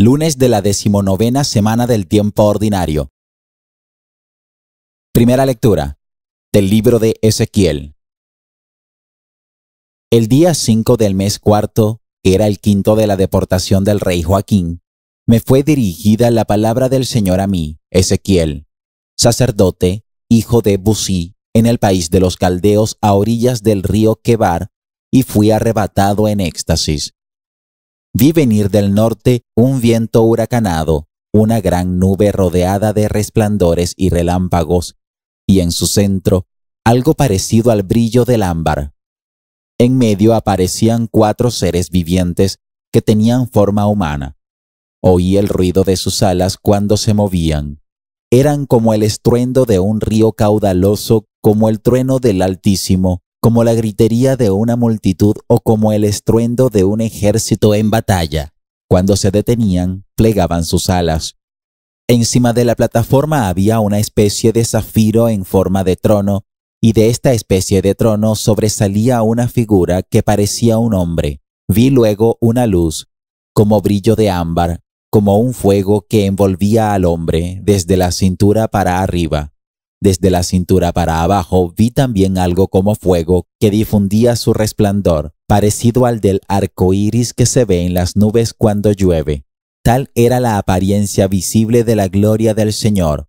lunes de la decimonovena semana del tiempo ordinario. Primera lectura del libro de Ezequiel. El día 5 del mes cuarto, que era el quinto de la deportación del rey Joaquín, me fue dirigida la palabra del Señor a mí, Ezequiel, sacerdote, hijo de Busí, en el país de los caldeos a orillas del río Quebar, y fui arrebatado en éxtasis vi venir del norte un viento huracanado, una gran nube rodeada de resplandores y relámpagos, y en su centro algo parecido al brillo del ámbar. En medio aparecían cuatro seres vivientes que tenían forma humana. Oí el ruido de sus alas cuando se movían. Eran como el estruendo de un río caudaloso, como el trueno del Altísimo, como la gritería de una multitud o como el estruendo de un ejército en batalla. Cuando se detenían, plegaban sus alas. Encima de la plataforma había una especie de zafiro en forma de trono, y de esta especie de trono sobresalía una figura que parecía un hombre. Vi luego una luz, como brillo de ámbar, como un fuego que envolvía al hombre desde la cintura para arriba. Desde la cintura para abajo vi también algo como fuego que difundía su resplandor, parecido al del arco iris que se ve en las nubes cuando llueve. Tal era la apariencia visible de la gloria del Señor.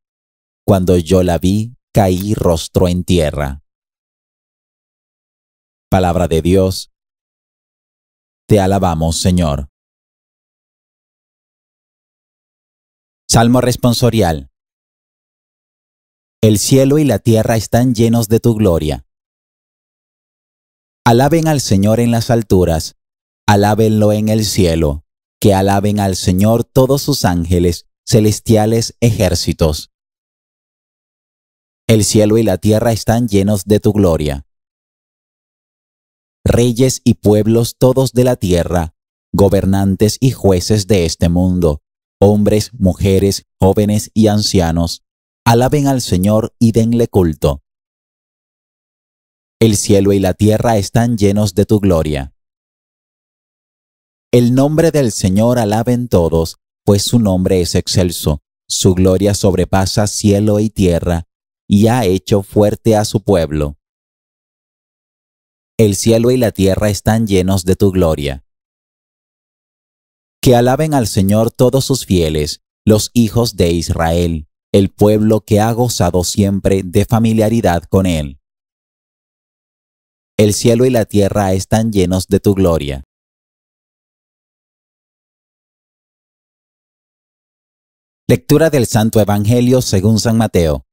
Cuando yo la vi, caí rostro en tierra. Palabra de Dios. Te alabamos, Señor. Salmo responsorial. El cielo y la tierra están llenos de tu gloria. Alaben al Señor en las alturas, alábenlo en el cielo, que alaben al Señor todos sus ángeles, celestiales ejércitos. El cielo y la tierra están llenos de tu gloria. Reyes y pueblos todos de la tierra, gobernantes y jueces de este mundo, hombres, mujeres, jóvenes y ancianos, Alaben al Señor y denle culto. El cielo y la tierra están llenos de tu gloria. El nombre del Señor alaben todos, pues su nombre es excelso, su gloria sobrepasa cielo y tierra, y ha hecho fuerte a su pueblo. El cielo y la tierra están llenos de tu gloria. Que alaben al Señor todos sus fieles, los hijos de Israel el pueblo que ha gozado siempre de familiaridad con Él. El cielo y la tierra están llenos de tu gloria. Lectura del Santo Evangelio según San Mateo.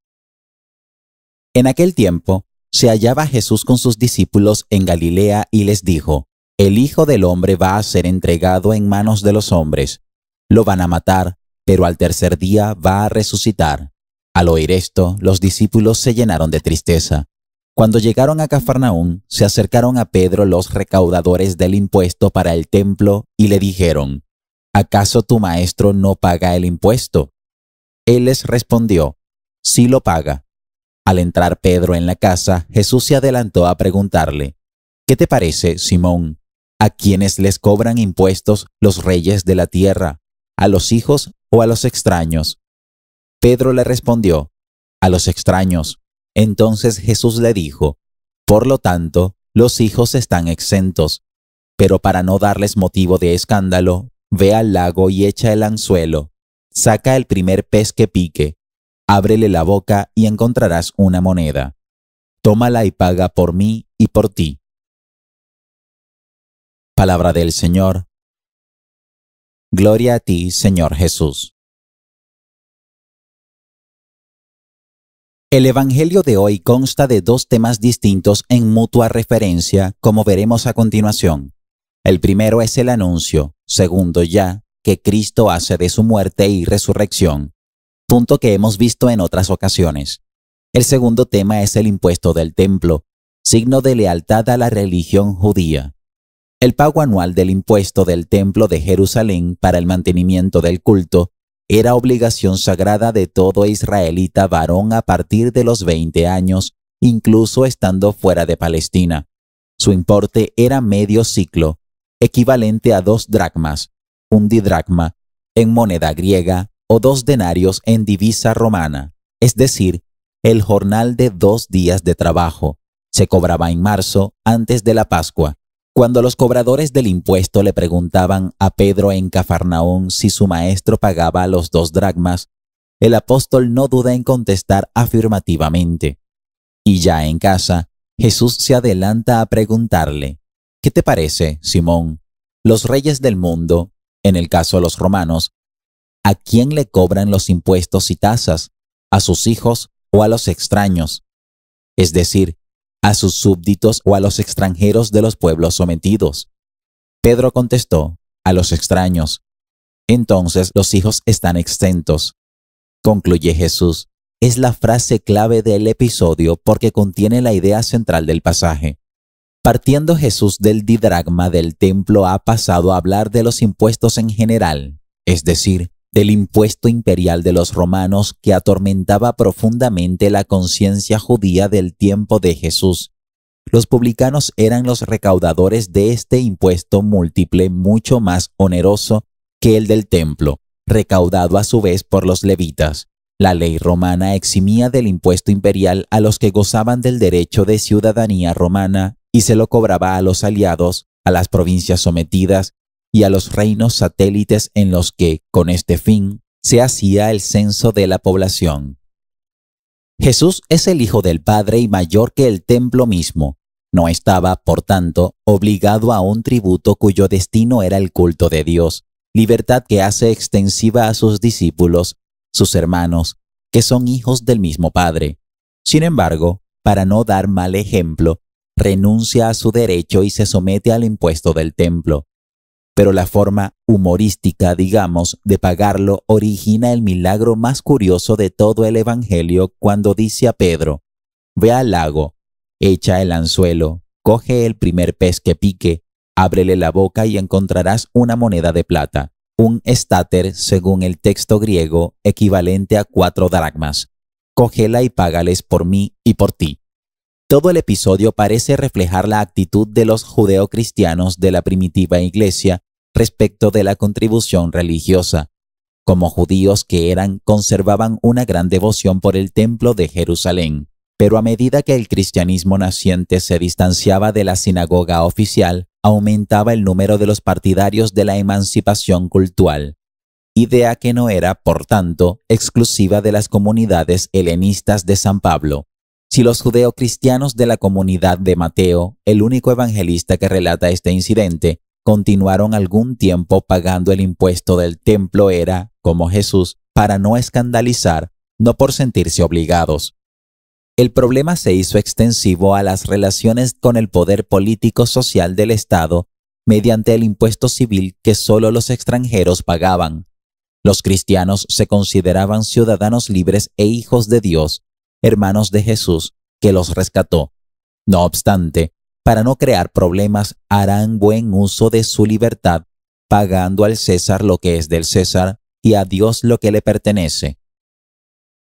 En aquel tiempo, se hallaba Jesús con sus discípulos en Galilea y les dijo, El Hijo del Hombre va a ser entregado en manos de los hombres. Lo van a matar pero al tercer día va a resucitar. Al oír esto, los discípulos se llenaron de tristeza. Cuando llegaron a Cafarnaún, se acercaron a Pedro los recaudadores del impuesto para el templo y le dijeron, ¿acaso tu maestro no paga el impuesto? Él les respondió, sí lo paga. Al entrar Pedro en la casa, Jesús se adelantó a preguntarle, ¿qué te parece, Simón? ¿A quienes les cobran impuestos los reyes de la tierra? ¿A los hijos o a los extraños? Pedro le respondió, a los extraños. Entonces Jesús le dijo, por lo tanto, los hijos están exentos, pero para no darles motivo de escándalo, ve al lago y echa el anzuelo, saca el primer pez que pique, ábrele la boca y encontrarás una moneda. Tómala y paga por mí y por ti. Palabra del Señor, Gloria a ti, Señor Jesús. El Evangelio de hoy consta de dos temas distintos en mutua referencia, como veremos a continuación. El primero es el anuncio, segundo ya, que Cristo hace de su muerte y resurrección, punto que hemos visto en otras ocasiones. El segundo tema es el impuesto del templo, signo de lealtad a la religión judía. El pago anual del impuesto del Templo de Jerusalén para el mantenimiento del culto era obligación sagrada de todo israelita varón a partir de los 20 años, incluso estando fuera de Palestina. Su importe era medio ciclo, equivalente a dos dracmas, un didracma, en moneda griega o dos denarios en divisa romana, es decir, el jornal de dos días de trabajo. Se cobraba en marzo antes de la Pascua cuando los cobradores del impuesto le preguntaban a Pedro en Cafarnaón si su maestro pagaba los dos dracmas, el apóstol no duda en contestar afirmativamente. Y ya en casa, Jesús se adelanta a preguntarle, ¿Qué te parece, Simón? Los reyes del mundo, en el caso de los romanos, ¿a quién le cobran los impuestos y tasas? ¿A sus hijos o a los extraños? Es decir, a sus súbditos o a los extranjeros de los pueblos sometidos? Pedro contestó, a los extraños. Entonces los hijos están exentos. Concluye Jesús, es la frase clave del episodio porque contiene la idea central del pasaje. Partiendo Jesús del didragma del templo ha pasado a hablar de los impuestos en general, es decir, del impuesto imperial de los romanos que atormentaba profundamente la conciencia judía del tiempo de Jesús. Los publicanos eran los recaudadores de este impuesto múltiple mucho más oneroso que el del templo, recaudado a su vez por los levitas. La ley romana eximía del impuesto imperial a los que gozaban del derecho de ciudadanía romana y se lo cobraba a los aliados, a las provincias sometidas y a los reinos satélites en los que, con este fin, se hacía el censo de la población. Jesús es el Hijo del Padre y mayor que el templo mismo. No estaba, por tanto, obligado a un tributo cuyo destino era el culto de Dios, libertad que hace extensiva a sus discípulos, sus hermanos, que son hijos del mismo Padre. Sin embargo, para no dar mal ejemplo, renuncia a su derecho y se somete al impuesto del templo pero la forma humorística, digamos, de pagarlo origina el milagro más curioso de todo el Evangelio cuando dice a Pedro, Ve al lago, echa el anzuelo, coge el primer pez que pique, ábrele la boca y encontrarás una moneda de plata, un estáter, según el texto griego, equivalente a cuatro dracmas. Cógela y págales por mí y por ti. Todo el episodio parece reflejar la actitud de los judeocristianos de la primitiva iglesia respecto de la contribución religiosa. Como judíos que eran, conservaban una gran devoción por el templo de Jerusalén, pero a medida que el cristianismo naciente se distanciaba de la sinagoga oficial, aumentaba el número de los partidarios de la emancipación cultural, idea que no era, por tanto, exclusiva de las comunidades helenistas de San Pablo. Si los judeocristianos de la comunidad de Mateo, el único evangelista que relata este incidente, continuaron algún tiempo pagando el impuesto del templo era, como Jesús, para no escandalizar, no por sentirse obligados. El problema se hizo extensivo a las relaciones con el poder político-social del Estado mediante el impuesto civil que solo los extranjeros pagaban. Los cristianos se consideraban ciudadanos libres e hijos de Dios, hermanos de Jesús, que los rescató. No obstante, para no crear problemas, harán buen uso de su libertad, pagando al César lo que es del César y a Dios lo que le pertenece.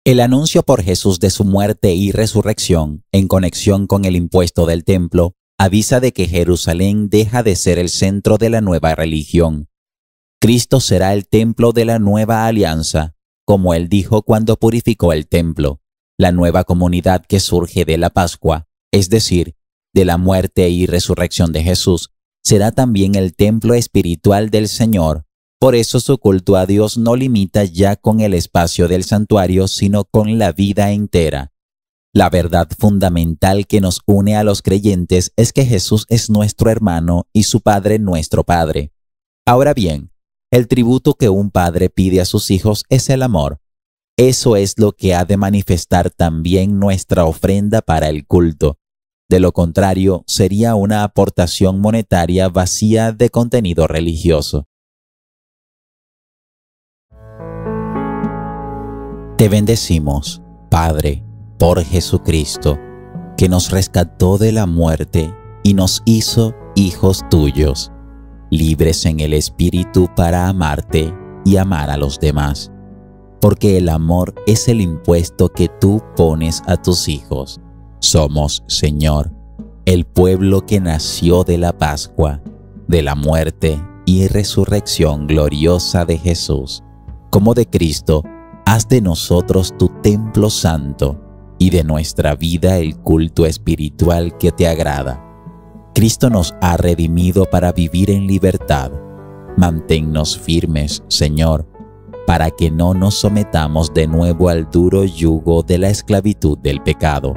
El anuncio por Jesús de su muerte y resurrección, en conexión con el impuesto del templo, avisa de que Jerusalén deja de ser el centro de la nueva religión. Cristo será el templo de la nueva alianza, como él dijo cuando purificó el templo, la nueva comunidad que surge de la Pascua, es decir, de la muerte y resurrección de Jesús, será también el templo espiritual del Señor. Por eso su culto a Dios no limita ya con el espacio del santuario, sino con la vida entera. La verdad fundamental que nos une a los creyentes es que Jesús es nuestro hermano y su Padre nuestro Padre. Ahora bien, el tributo que un padre pide a sus hijos es el amor. Eso es lo que ha de manifestar también nuestra ofrenda para el culto. De lo contrario, sería una aportación monetaria vacía de contenido religioso. Te bendecimos, Padre, por Jesucristo, que nos rescató de la muerte y nos hizo hijos tuyos, libres en el Espíritu para amarte y amar a los demás, porque el amor es el impuesto que tú pones a tus hijos. Somos, Señor, el pueblo que nació de la Pascua, de la muerte y resurrección gloriosa de Jesús, como de Cristo, haz de nosotros tu templo santo y de nuestra vida el culto espiritual que te agrada. Cristo nos ha redimido para vivir en libertad. Manténnos firmes, Señor, para que no nos sometamos de nuevo al duro yugo de la esclavitud del pecado